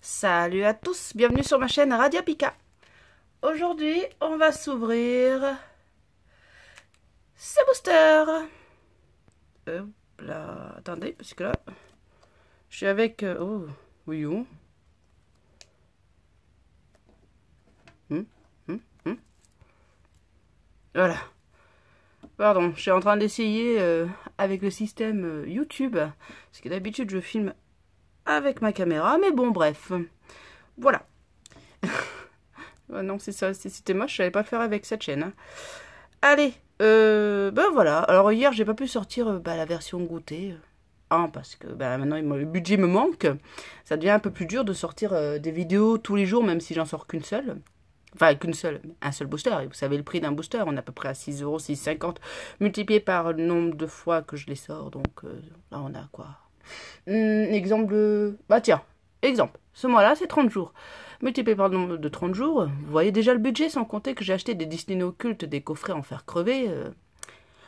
Salut à tous, bienvenue sur ma chaîne Radia Pika. Aujourd'hui, on va s'ouvrir ces boosters. là, attendez, parce que là, je suis avec... Euh, oh, oui, où hmm, hmm, hmm. Voilà. Pardon, je suis en train d'essayer euh, avec le système euh, YouTube, parce que d'habitude je filme avec ma caméra, mais bon, bref. Voilà. Euh, non, c'est ça, c'était moche, je savais pas faire avec cette chaîne. Hein. Allez, euh, ben voilà. Alors hier, j'ai pas pu sortir euh, bah, la version goûtée. Hein, parce que ben, maintenant le budget me manque, ça devient un peu plus dur de sortir des vidéos tous les jours, même si j'en sors qu'une seule. Enfin, qu'une seule, un seul booster. Et vous savez le prix d'un booster, on est à peu près à six euros, multiplié par le nombre de fois que je les sors. Donc là, on a quoi Hmm, exemple Bah tiens, exemple, ce mois-là c'est 30 jours. Multiplié par le nombre de 30 jours, vous voyez déjà le budget sans compter que j'ai acheté des Disney occultes, des coffrets en faire crever. Euh.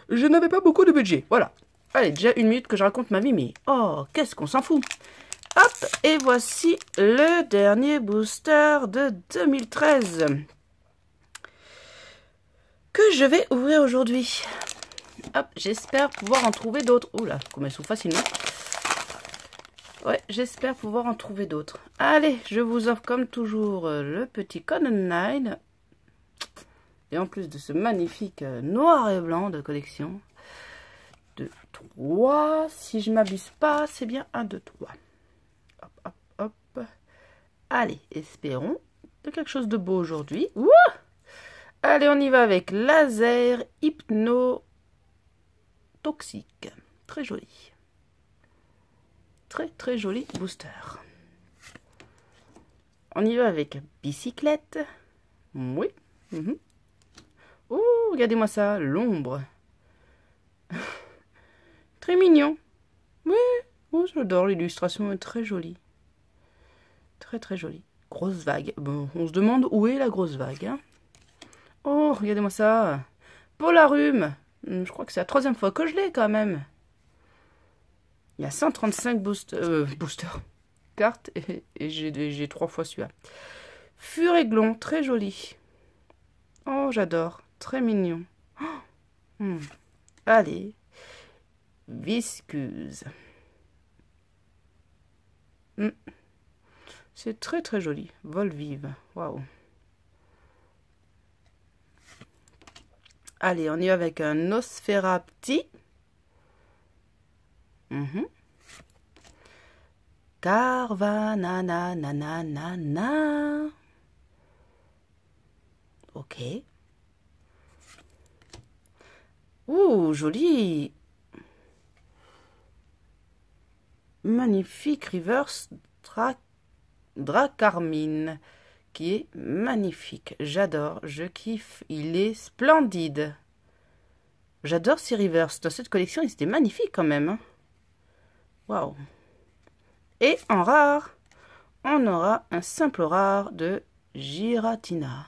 Je n'avais pas beaucoup de budget, voilà. Allez, déjà une minute que je raconte ma vie, mais oh, qu'est-ce qu'on s'en fout Hop, et voici le dernier booster de 2013 que je vais ouvrir aujourd'hui. Hop, j'espère pouvoir en trouver d'autres. Oula, comme elles sont facilement. Ouais, j'espère pouvoir en trouver d'autres. Allez, je vous offre comme toujours euh, le petit Conan 9. Et en plus de ce magnifique euh, noir et blanc de collection. 2, 3. Si je m'abuse pas, c'est bien un, 2, 3. Hop, hop, hop. Allez, espérons de quelque chose de beau aujourd'hui. Allez, on y va avec laser hypno toxique. Très joli très très joli booster. On y va avec bicyclette. Oui. Oh, regardez-moi ça, l'ombre. très mignon. Oui, oh, j'adore, l'illustration très jolie. Très très jolie. Grosse vague. Bon, on se demande où est la grosse vague. Hein. oh, regardez-moi ça. Polarum. Hmm, je crois que c'est la troisième fois que je l'ai quand même. Il y a 135 boost, euh, boosters cartes et, j'ai trois fois celui-là. Furéglon, très joli. Oh, j'adore. Très mignon. Hmm. Allez. Viscuse. Hmm. C'est très très joli. Vol vive. Waouh. Allez, on y va avec un petit Mmh. Carvanana, na na, na. na Ok. Ouh, joli. Magnifique reverse Dracarmine, qui est magnifique. J'adore, je kiffe, il est splendide. J'adore ces reverse. Dans cette collection, ils étaient quand même. Hein. Et en rare, on aura un simple rare de Giratina.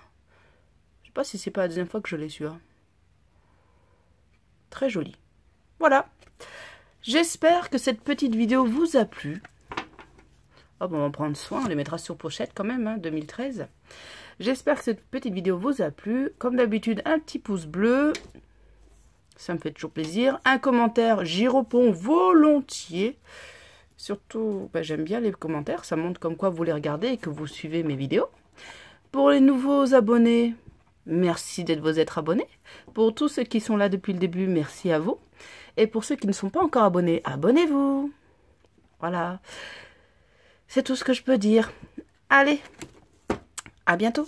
Je sais pas si c'est pas la deuxième fois que je l'ai su. Hein. Très joli. Voilà. J'espère que cette petite vidéo vous a plu. Oh, bon, on va prendre soin, on les mettra sur pochette quand même, 2013. Hein, J'espère que cette petite vidéo vous a plu. Comme d'habitude, un petit pouce bleu, ça me fait toujours plaisir. Un commentaire, j'y réponds volontiers. Surtout, bah, j'aime bien les commentaires, ça montre comme quoi vous les regardez et que vous suivez mes vidéos. Pour les nouveaux abonnés, merci d'être vous être abonnés. Pour tous ceux qui sont là depuis le début, merci à vous. Et pour ceux qui ne sont pas encore abonnés, abonnez-vous. Voilà. C'est tout ce que je peux dire. Allez, à bientôt.